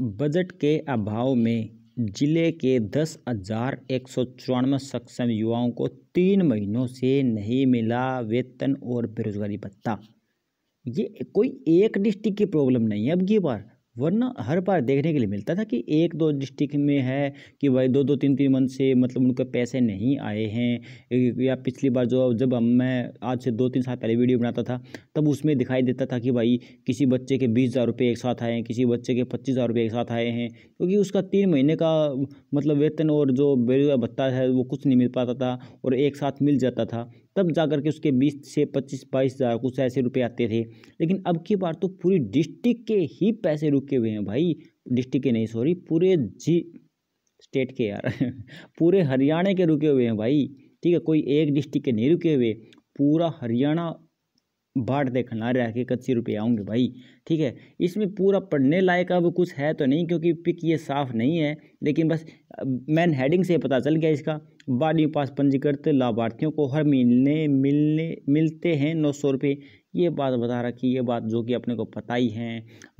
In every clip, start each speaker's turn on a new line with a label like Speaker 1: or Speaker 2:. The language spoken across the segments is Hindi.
Speaker 1: बजट के अभाव में जिले के दस हजार एक सौ चौरानवे सक्षम युवाओं को तीन महीनों से नहीं मिला वेतन और बेरोजगारी भत्ता ये कोई एक डिस्ट्रिक्ट की प्रॉब्लम नहीं है अब की बार वरना हर बार देखने के लिए मिलता था कि एक दो डिस्ट्रिक्ट में है कि भाई दो दो तीन तीन मंथ से मतलब उनके पैसे नहीं आए हैं या पिछली बार जो जब मैं आज से दो तीन साल पहले वीडियो बनाता था तब उसमें दिखाई देता था कि भाई किसी बच्चे के बीस हज़ार रुपये एक साथ आए हैं किसी बच्चे के पच्चीस हज़ार रुपये एक साथ आए हैं क्योंकि उसका तीन महीने का मतलब वेतन और जो बेरोजगार भत्ता है वो कुछ नहीं मिल पाता था और एक साथ मिल जाता था तब जा कर के उसके बीस से पच्चीस बाईस हज़ार कुछ ऐसे रुपये आते थे लेकिन अब की बार तो पूरी डिस्ट्रिक्ट के ही पैसे रुके हुए हैं भाई डिस्ट्रिक्ट के नहीं सॉरी पूरे जी स्टेट के यार पूरे हरियाणा के रुके हुए हैं भाई ठीक है कोई एक डिस्ट्रिक्ट के नहीं रुके हुए पूरा हरियाणा बाट देखना रह के कच्ची रुपये आऊँगे भाई ठीक है इसमें पूरा पढ़ने लायक अब कुछ है तो नहीं क्योंकि पिक ये साफ नहीं है लेकिन बस मैन हेडिंग से पता चल गया इसका बाडी पास पंजीकृत लाभार्थियों को हर महीने मिलने मिलते हैं नौ सौ रुपये ये बात बता रखी ये बात जो कि अपने को पता ही है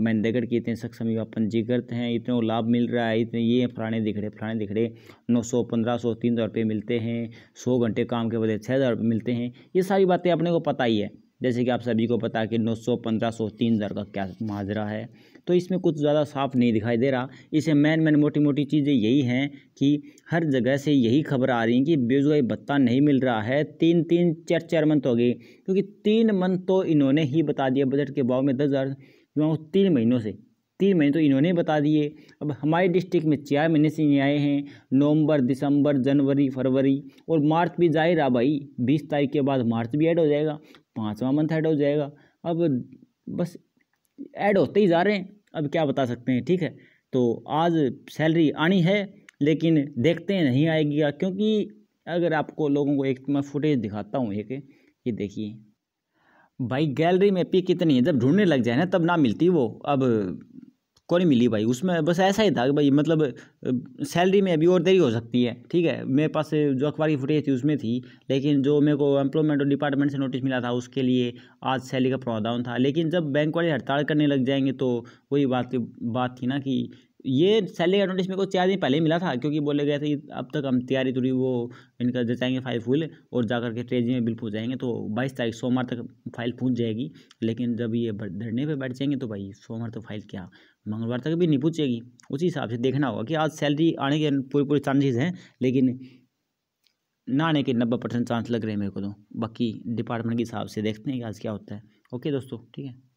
Speaker 1: महेंद्रगढ़ के इतने सक्षम युवा पंजीकृत हैं इतने लाभ मिल रहा है इतने ये फलाने दिखड़े फलाने दिखड़े नौ सौ पंद्रह सौ तीन हज़ार रुपये मिलते हैं सौ घंटे काम के बदले छः हज़ार मिलते हैं ये सारी बातें अपने को पता ही है जैसे कि आप सभी को पता है कि नौ सौ पंद्रह सौ तीन हज़ार का क्या माजरा है तो इसमें कुछ ज़्यादा साफ नहीं दिखाई दे रहा इसे मेन मेन मोटी मोटी चीज़ें यही हैं कि हर जगह से यही खबर आ रही है कि बेरोजगारी भत्ता नहीं मिल रहा है तीन तीन चार चार मंथ हो गए क्योंकि तीन मंथ तो इन्होंने ही बता दिया बजट के भाव में दस हज़ार तीन महीनों से तीन महीने तो इन्होंने बता दिए अब हमारे डिस्ट्रिक्ट में चार महीने से नहीं आए हैं नवंबर दिसंबर जनवरी फरवरी और मार्च भी जाहिर है भाई बीस तारीख के बाद मार्च भी ऐड हो जाएगा पाँचवा मंथ ऐड हो जाएगा अब बस ऐड होते ही जा रहे हैं अब क्या बता सकते हैं ठीक है तो आज सैलरी आनी है लेकिन देखते हैं नहीं आएगी क्या क्योंकि अगर आपको लोगों को एक मैं फुटेज दिखाता हूँ एक ये देखिए भाई गैलरी में पी कितनी है जब ढूंढने लग जाए ना तब ना मिलती वो अब को नहीं मिली भाई उसमें बस ऐसा ही था कि भाई मतलब सैलरी में अभी और देरी हो सकती है ठीक है मेरे पास जो अखबार की फुटेज थी उसमें थी लेकिन जो मेरे को एम्प्लॉयमेंट डिपार्टमेंट से नोटिस मिला था उसके लिए आज सैलरी का प्रावधान था लेकिन जब बैंक वाले हड़ताल करने लग जाएंगे तो वही बात बात थी ना कि ये सैलरी का नोटिस मेरे को चार दिन पहले ही मिला था क्योंकि बोले गए थे अब तक हम तैयारी थोड़ी वो इनका जचाएंगे फाइल फूल और जाकर के ट्रेजरी में बिल पहुँच जाएंगे तो बाईस तारीख सोमवार तक फाइल पहुँच जाएगी लेकिन जब ये धरने पर बैठ जाएंगे तो भाई सोमवार तक फाइल क्या मंगलवार तक भी नहीं पहुँचेगी उसी हिसाब से देखना होगा कि आज सैलरी आने के पूरे पूरे चांसेज हैं लेकिन ना आने के नब्बे परसेंट चांस लग रहे हैं मेरे को तो बाकी डिपार्टमेंट के हिसाब से देखते हैं कि आज क्या होता है ओके दोस्तों ठीक है